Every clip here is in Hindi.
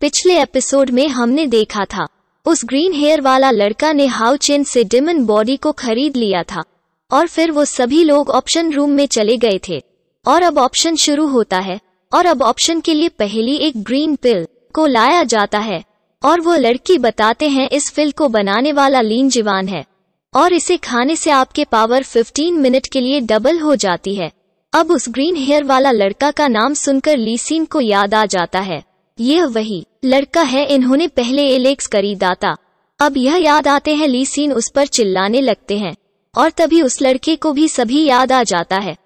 पिछले एपिसोड में हमने देखा था उस ग्रीन हेयर वाला लड़का ने हाउ चेन से डिमन बॉडी को खरीद लिया था और फिर वो सभी लोग ऑप्शन रूम में चले गए थे और अब ऑप्शन शुरू होता है और अब ऑप्शन के लिए पहली एक ग्रीन पिल को लाया जाता है और वो लड़की बताते हैं इस फिल को बनाने वाला लीन जीवान है और इसे खाने से आपके पावर 15 मिनट के लिए डबल हो जाती है अब उस ग्रीन हेयर वाला लड़का का नाम सुनकर लीसीन को याद आ जाता है यह वही लड़का है इन्होंने पहले एलेक्स करी दाता अब यह याद आते हैं लीसीन उस पर चिल्लाने लगते हैं और तभी उस लड़के को भी सभी याद आ जाता है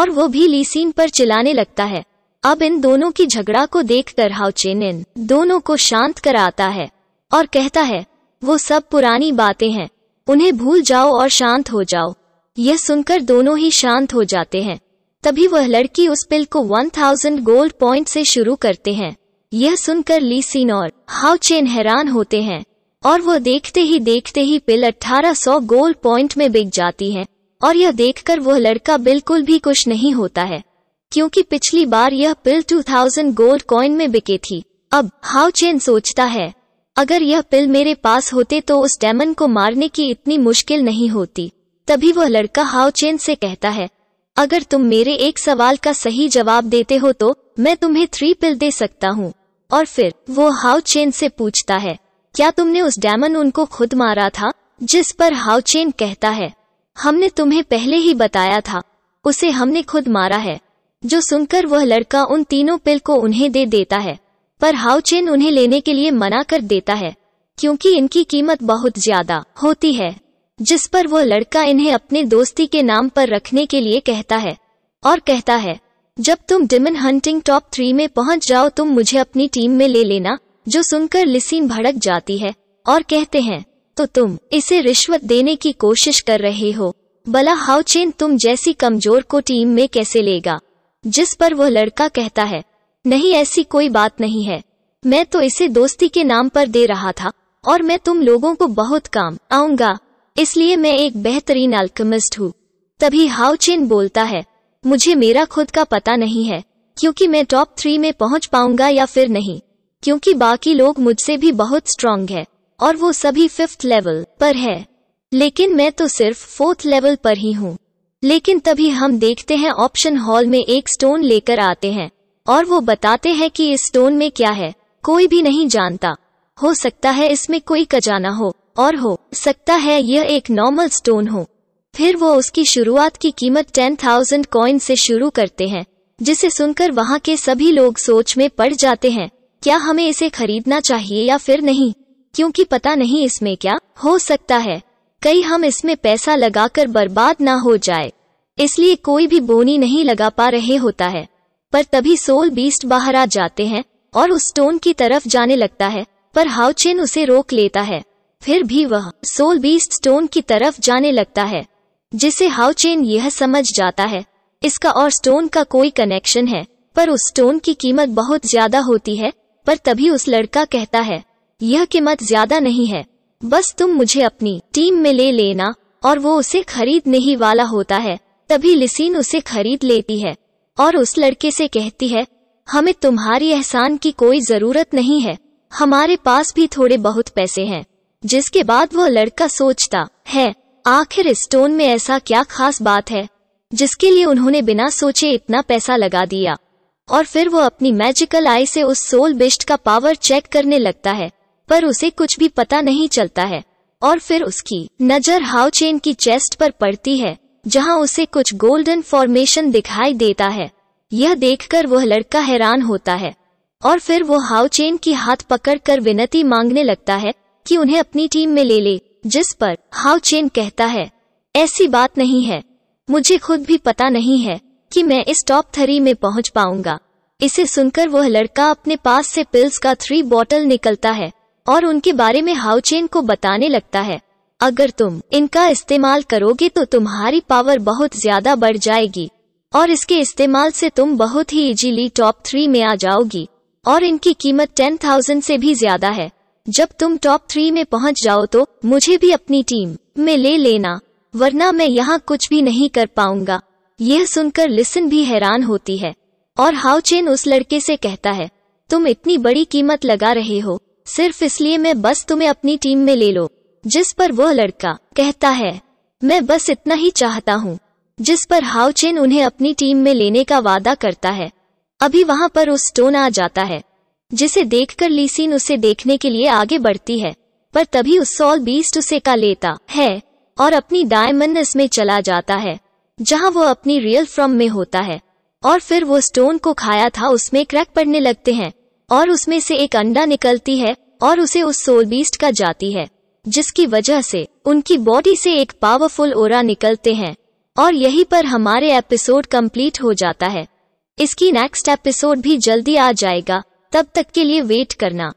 और वो भी लीसीन पर चिल्लाने लगता है अब इन दोनों की झगड़ा को देख कर हाउचेन इन दोनों को शांत कराता है और कहता है वो सब पुरानी बातें हैं उन्हें भूल जाओ और शांत हो जाओ यह सुनकर दोनों ही शांत हो जाते हैं तभी वह लड़की उस पिल को 1000 गोल्ड पॉइंट से शुरू करते हैं यह सुनकर ली सीन और हाउ चेन हैरान होते हैं और वो देखते ही देखते ही पिल 1800 गोल पॉइंट में बिक जाती है और यह देखकर वह लड़का बिल्कुल भी कुछ नहीं होता है क्योंकि पिछली बार यह पिल 2000 गोल्ड कॉइन में बिके थी अब हाउ चेन सोचता है अगर यह पिल मेरे पास होते तो उस डेमन को मारने की इतनी मुश्किल नहीं होती तभी वह लड़का हाउ चेन से कहता है अगर तुम मेरे एक सवाल का सही जवाब देते हो तो मैं तुम्हें थ्री पिल दे सकता हूँ और फिर वो हाउ चेन से पूछता है क्या तुमने उस डैमन उनको खुद मारा था जिस पर हाउ चेन कहता है हमने तुम्हें पहले ही बताया था उसे हमने खुद मारा है जो सुनकर वह लड़का उन तीनों पिल को उन्हें दे देता है पर हाउ चेन उन्हें लेने के लिए मना कर देता है क्योंकि इनकी कीमत बहुत ज्यादा होती है जिस पर वह लड़का इन्हें अपने दोस्ती के नाम पर रखने के लिए कहता है और कहता है जब तुम डिमन हंटिंग टॉप थ्री में पहुंच जाओ तुम मुझे अपनी टीम में ले लेना जो सुनकर लिसीन भड़क जाती है और कहते हैं तो तुम इसे रिश्वत देने की कोशिश कर रहे हो बला हाउचेन तुम जैसी कमजोर को टीम में कैसे लेगा जिस पर वह लड़का कहता है नहीं ऐसी कोई बात नहीं है मैं तो इसे दोस्ती के नाम पर दे रहा था और मैं तुम लोगों को बहुत काम आऊंगा इसलिए मैं एक बेहतरीन अल्कमिस्ट हूँ तभी हाउचेन बोलता है मुझे मेरा खुद का पता नहीं है क्योंकि मैं टॉप थ्री में पहुंच पाऊंगा या फिर नहीं क्योंकि बाकी लोग मुझसे भी बहुत स्ट्रांग है और वो सभी फिफ्थ लेवल पर है लेकिन मैं तो सिर्फ फोर्थ लेवल पर ही हूँ लेकिन तभी हम देखते हैं ऑप्शन हॉल में एक स्टोन लेकर आते हैं और वो बताते हैं कि इस स्टोन में क्या है कोई भी नहीं जानता हो सकता है इसमें कोई खजाना हो और हो सकता है यह एक नॉर्मल स्टोन हो फिर वो उसकी शुरुआत की कीमत टेन थाउजेंड कॉइन से शुरू करते हैं जिसे सुनकर वहाँ के सभी लोग सोच में पड़ जाते हैं क्या हमें इसे खरीदना चाहिए या फिर नहीं क्योंकि पता नहीं इसमें क्या हो सकता है कई हम इसमें पैसा लगाकर बर्बाद ना हो जाए इसलिए कोई भी बोनी नहीं लगा पा रहे होता है पर तभी सोल बीस्ट बाहर आ जाते हैं और उस स्टोन की तरफ जाने लगता है पर हाउचेन उसे रोक लेता है फिर भी वह सोल बीस्ट स्टोन की तरफ जाने लगता है जिसे हाउचेन यह समझ जाता है इसका और स्टोन का कोई कनेक्शन है पर उस स्टोन की कीमत बहुत ज्यादा होती है पर तभी उस लड़का कहता है यह कीमत ज्यादा नहीं है बस तुम मुझे अपनी टीम में ले लेना और वो उसे खरीदने ही वाला होता है तभी लिसीन उसे खरीद लेती है और उस लड़के से कहती है हमें तुम्हारी एहसान की कोई जरूरत नहीं है हमारे पास भी थोड़े बहुत पैसे हैं जिसके बाद वो लड़का सोचता है आखिर इस स्टोन में ऐसा क्या खास बात है जिसके लिए उन्होंने बिना सोचे इतना पैसा लगा दिया और फिर वो अपनी मैजिकल आई से उस सोल बिस्ट का पावर चेक करने लगता है पर उसे कुछ भी पता नहीं चलता है और फिर उसकी नजर हाउचेन की चेस्ट पर पड़ती है जहां उसे कुछ गोल्डन फॉर्मेशन दिखाई देता है यह देखकर वह लड़का हैरान होता है और फिर वो हाउचेन की हाथ पकड़कर विनती मांगने लगता है कि उन्हें अपनी टीम में ले ले जिस पर हाउ चेन कहता है ऐसी बात नहीं है मुझे खुद भी पता नहीं है कि मैं इस टॉप थ्री में पहुंच पाऊंगा इसे सुनकर वह लड़का अपने पास से पिल्स का थ्री बॉटल निकलता है और उनके बारे में हाउचेन को बताने लगता है अगर तुम इनका इस्तेमाल करोगे तो तुम्हारी पावर बहुत ज्यादा बढ़ जाएगी और इसके इस्तेमाल से तुम बहुत ही इजीली टॉप थ्री में आ जाओगी और इनकी कीमत टेन थाउजेंड से भी ज्यादा है जब तुम टॉप थ्री में पहुंच जाओ तो मुझे भी अपनी टीम में ले लेना वरना मैं यहाँ कुछ भी नहीं कर पाऊंगा यह सुनकर लिसन भी हैरान होती है और हाउचेन उस लड़के से कहता है तुम इतनी बड़ी कीमत लगा रहे हो सिर्फ इसलिए मैं बस तुम्हें अपनी टीम में ले लो जिस पर वह लड़का कहता है मैं बस इतना ही चाहता हूँ जिस पर हाउचेन उन्हें अपनी टीम में लेने का वादा करता है अभी वहाँ पर उस स्टोन आ जाता है जिसे देखकर लीसिन उसे देखने के लिए आगे बढ़ती है पर तभी उस सॉल बीस्ट उसे का लेता है और अपनी डायमंड में चला जाता है जहां वो अपनी रियल फ्रॉम में होता है और फिर वो स्टोन को खाया था उसमें क्रैक पड़ने लगते हैं और उसमें से एक अंडा निकलती है और उसे उस सोल बीस्ट का जाती है जिसकी वजह से उनकी बॉडी से एक पावरफुल ओरा निकलते हैं और यहीं पर हमारे एपिसोड कंप्लीट हो जाता है इसकी नेक्स्ट एपिसोड भी जल्दी आ जाएगा तब तक के लिए वेट करना